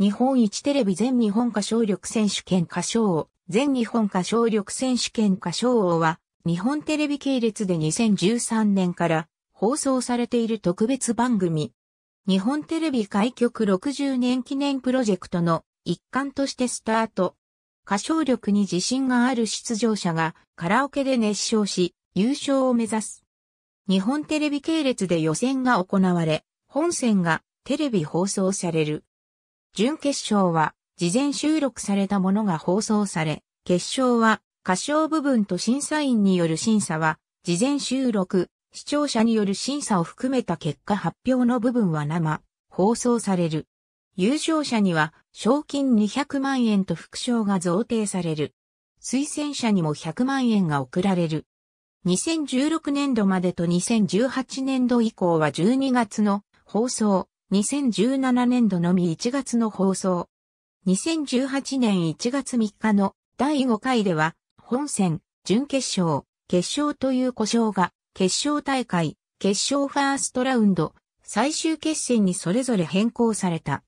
日本一テレビ全日本歌唱力選手権歌唱王、全日本歌唱力選手権歌唱王は、日本テレビ系列で2013年から放送されている特別番組。日本テレビ開局60年記念プロジェクトの一環としてスタート。歌唱力に自信がある出場者がカラオケで熱唱し、優勝を目指す。日本テレビ系列で予選が行われ、本戦がテレビ放送される。準決勝は事前収録されたものが放送され、決勝は歌唱部分と審査員による審査は事前収録、視聴者による審査を含めた結果発表の部分は生、放送される。優勝者には賞金200万円と副賞が贈呈される。推薦者にも100万円が贈られる。2016年度までと2018年度以降は12月の放送、2017年度のみ1月の放送。2018年1月3日の第5回では、本戦、準決勝、決勝という故障が、決勝大会、決勝ファーストラウンド、最終決戦にそれぞれ変更された。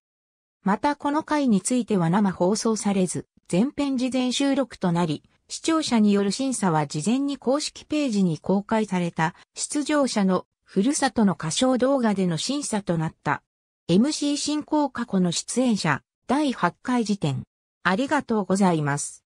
またこの回については生放送されず、前編事前収録となり、視聴者による審査は事前に公式ページに公開された出場者のふるさとの歌唱動画での審査となった。MC 進行過去の出演者、第8回時点。ありがとうございます。